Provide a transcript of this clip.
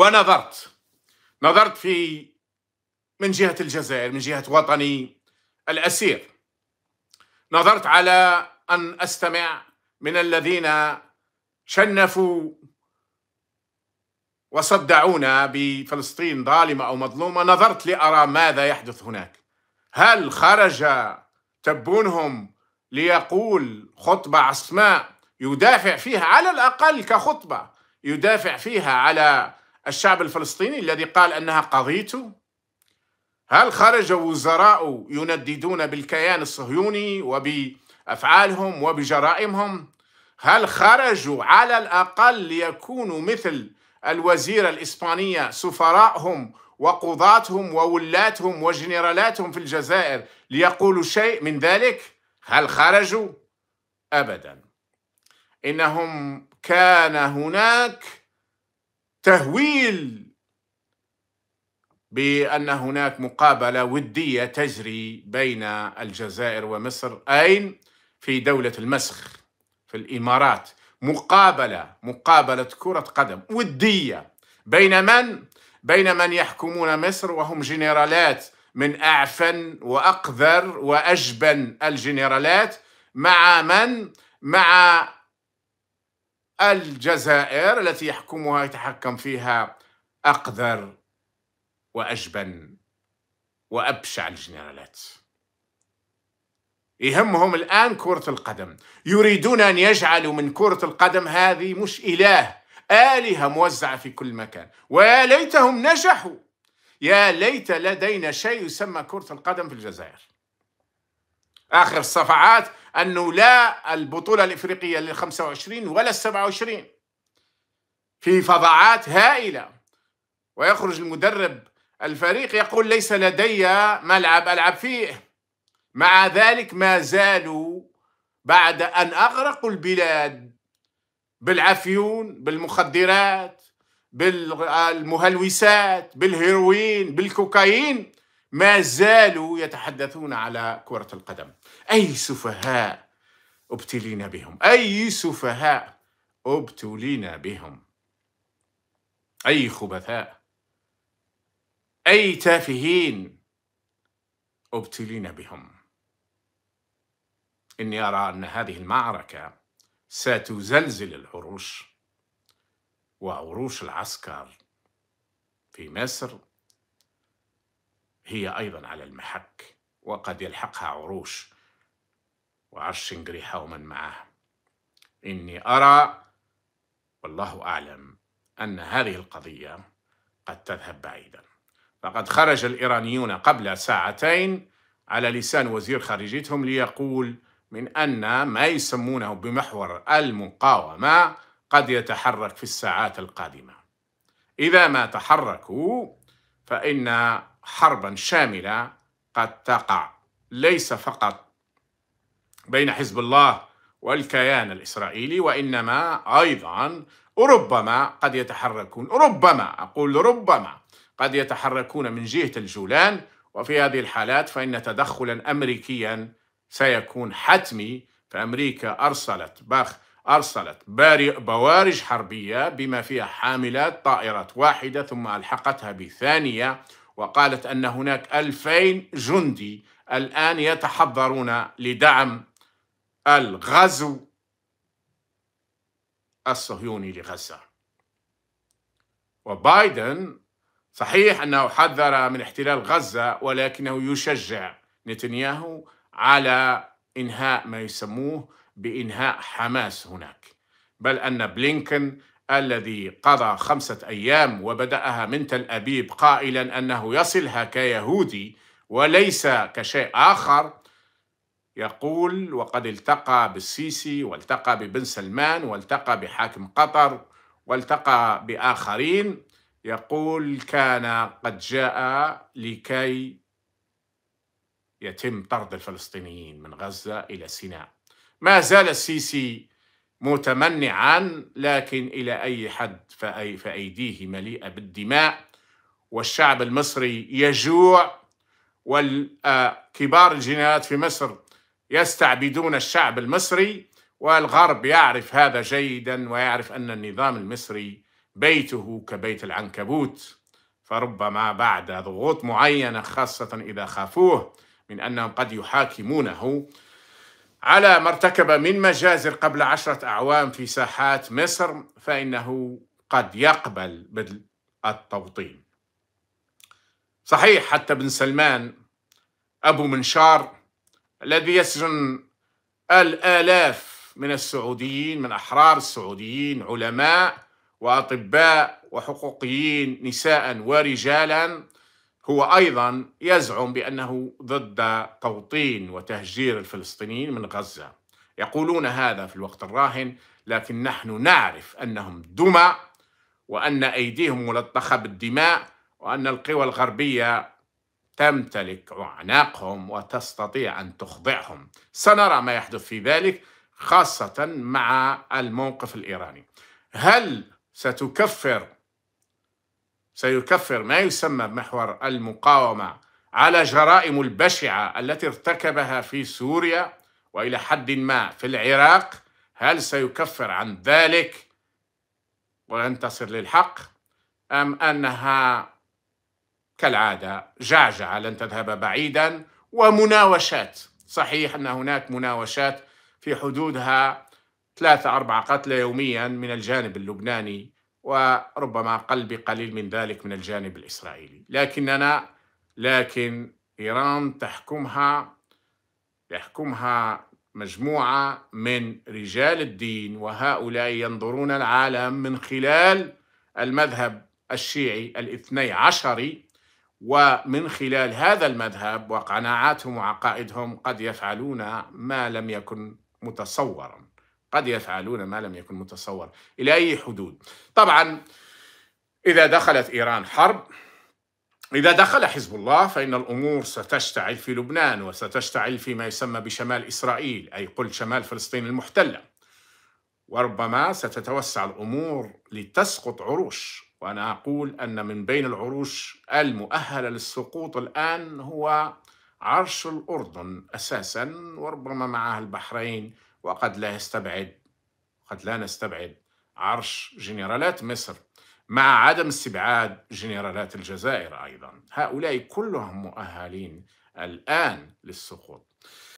ونظرت نظرت في من جهة الجزائر من جهة وطني الأسير نظرت على أن أستمع من الذين شنفوا وصدعونا بفلسطين ظالمة أو مظلومة نظرت لأرى ماذا يحدث هناك هل خرج تبونهم ليقول خطبة عصماء يدافع فيها على الأقل كخطبة يدافع فيها على الشعب الفلسطيني الذي قال أنها قضيته هل خرج وزراء ينددون بالكيان الصهيوني وبأفعالهم وبجرائمهم هل خرجوا على الأقل ليكونوا مثل الوزيرة الإسبانية سفراءهم وقضاتهم وولاتهم وجنرالاتهم في الجزائر ليقولوا شيء من ذلك هل خرجوا أبدا إنهم كان هناك تهويل بأن هناك مقابلة ودية تجري بين الجزائر ومصر أين؟ في دولة المسخ في الإمارات مقابلة مقابلة كرة قدم ودية بين من؟ بين من يحكمون مصر وهم جنرالات من أعفن وأقذر وأجبن الجنرالات مع من؟ مع الجزائر التي يحكمها يتحكم فيها أقدر وأجبن وأبشع الجنرالات يهمهم الآن كرة القدم يريدون أن يجعلوا من كرة القدم هذه مش إله آلهة موزعة في كل مكان ويا ليتهم نجحوا يا ليت لدينا شيء يسمى كرة القدم في الجزائر اخر الصفعات انه لا البطوله الافريقيه لل 25 ولا ال 27 في فضاعات هائله ويخرج المدرب الفريق يقول ليس لدي ملعب العب فيه مع ذلك ما زالوا بعد ان اغرقوا البلاد بالعفيون بالمخدرات بالمهلوسات بالهيروين بالكوكايين ما زالوا يتحدثون على كره القدم أي سفهاء ابتلينا بهم أي سفهاء ابتلينا بهم أي خبثاء أي تافهين ابتلينا بهم إني أرى أن هذه المعركة ستزلزل العروش وعروش العسكر في مصر هي أيضا على المحك وقد يلحقها عروش وعرش جريحة ومن معه إني أرى والله أعلم أن هذه القضية قد تذهب بعيدا فقد خرج الإيرانيون قبل ساعتين على لسان وزير خارجيتهم ليقول من أن ما يسمونه بمحور المقاومة قد يتحرك في الساعات القادمة إذا ما تحركوا فإن حربا شاملة قد تقع ليس فقط بين حزب الله والكيان الإسرائيلي وإنما أيضا ربما قد يتحركون ربما أقول ربما قد يتحركون من جهة الجولان وفي هذه الحالات فإن تدخلا أمريكيا سيكون حتمي فأمريكا أرسلت باخ أرسلت بوارج حربية بما فيها حاملات طائرات واحدة ثم ألحقتها بثانية وقالت أن هناك ألفين جندي الآن يتحضرون لدعم الغزو الصهيوني لغزة وبايدن صحيح أنه حذر من احتلال غزة ولكنه يشجع نتنياهو على إنهاء ما يسموه بإنهاء حماس هناك بل أن بلينكن الذي قضى خمسة أيام وبدأها من تل أبيب قائلا أنه يصلها كيهودي وليس كشيء آخر يقول وقد التقى بالسيسي والتقى ببن سلمان والتقى بحاكم قطر والتقى باخرين يقول كان قد جاء لكي يتم طرد الفلسطينيين من غزه الى سيناء. ما زال السيسي متمنعا لكن الى اي حد فأي فايديه مليئه بالدماء والشعب المصري يجوع والكبار الجنايات في مصر يستعبدون الشعب المصري والغرب يعرف هذا جيدا ويعرف أن النظام المصري بيته كبيت العنكبوت فربما بعد ضغوط معينة خاصة إذا خافوه من أنهم قد يحاكمونه على ما ارتكب من مجازر قبل عشرة أعوام في ساحات مصر فإنه قد يقبل بالتوطين صحيح حتى بن سلمان أبو منشار الذي يسجن الآلاف من السعوديين من أحرار السعوديين علماء وأطباء وحقوقيين نساء ورجالا هو أيضا يزعم بأنه ضد توطين وتهجير الفلسطينيين من غزة يقولون هذا في الوقت الراهن لكن نحن نعرف أنهم دمى وأن أيديهم ملطخة بالدماء وأن القوى الغربية تمتلك أعناقهم وتستطيع أن تخضعهم سنرى ما يحدث في ذلك خاصة مع الموقف الإيراني هل ستكفر سيكفر ما يسمى محور المقاومة على جرائم البشعة التي ارتكبها في سوريا وإلى حد ما في العراق هل سيكفر عن ذلك وينتصر للحق أم أنها كالعادة جعجعة لن تذهب بعيدا ومناوشات صحيح أن هناك مناوشات في حدودها ثلاثة أربعة قتلى يوميا من الجانب اللبناني وربما أقل بقليل من ذلك من الجانب الإسرائيلي لكننا لكن إيران تحكمها يحكمها مجموعة من رجال الدين وهؤلاء ينظرون العالم من خلال المذهب الشيعي الاثني عشري ومن خلال هذا المذهب وقناعاتهم وعقائدهم قد يفعلون ما لم يكن متصورا قد يفعلون ما لم يكن متصور إلى أي حدود طبعا إذا دخلت إيران حرب إذا دخل حزب الله فإن الأمور ستشتعل في لبنان وستشتعل فيما يسمى بشمال إسرائيل أي قل شمال فلسطين المحتلة وربما ستتوسع الأمور لتسقط عروش وأنا أقول أن من بين العروش المؤهلة للسقوط الآن هو عرش الأردن أساسا وربما معها البحرين وقد لا يستبعد قد لا نستبعد عرش جنرالات مصر مع عدم استبعاد جنرالات الجزائر أيضا هؤلاء كلهم مؤهلين الآن للسقوط